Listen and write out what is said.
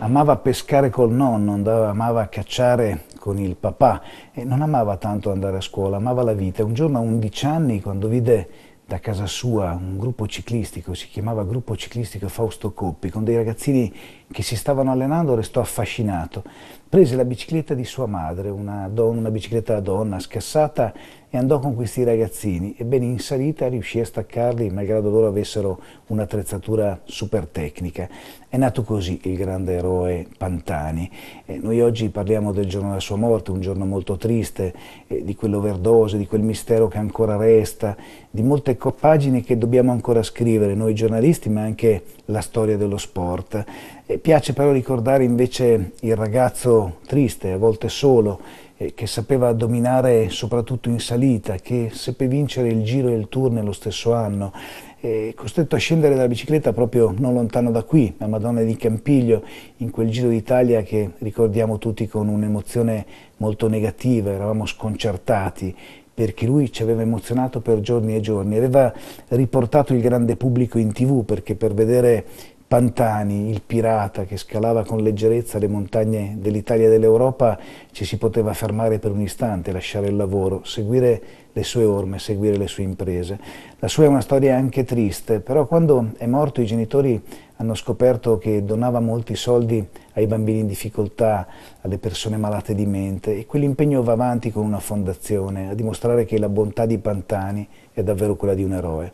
amava pescare col nonno, andava, amava cacciare con il papà e non amava tanto andare a scuola, amava la vita. Un giorno a 11 anni, quando vide da casa sua un gruppo ciclistico, si chiamava Gruppo Ciclistico Fausto Coppi, con dei ragazzini che si stavano allenando, restò affascinato prese la bicicletta di sua madre, una, donna, una, bicicletta da donna, scassata, e andò con questi ragazzini. Ebbene, in salita riuscì a staccarli, malgrado loro avessero un'attrezzatura super tecnica. È nato così il grande eroe Pantani. Eh, noi oggi parliamo del giorno della sua morte, un giorno molto triste, eh, di quell'overdose, di quel mistero che ancora resta, di molte pagine che dobbiamo ancora scrivere, noi giornalisti, ma anche la storia dello sport. E piace però ricordare invece il ragazzo triste, a volte solo, eh, che sapeva dominare soprattutto in salita, che seppe vincere il giro e il tour nello stesso anno, eh, costretto a scendere dalla bicicletta proprio non lontano da qui, a Madonna di Campiglio, in quel giro d'Italia che ricordiamo tutti con un'emozione molto negativa, eravamo sconcertati perché lui ci aveva emozionato per giorni e giorni, aveva riportato il grande pubblico in tv perché per vedere Pantani, il pirata che scalava con leggerezza le montagne dell'Italia e dell'Europa, ci si poteva fermare per un istante, lasciare il lavoro, seguire le sue orme, seguire le sue imprese. La sua è una storia anche triste, però quando è morto i genitori hanno scoperto che donava molti soldi ai bambini in difficoltà, alle persone malate di mente e quell'impegno va avanti con una fondazione a dimostrare che la bontà di Pantani è davvero quella di un eroe.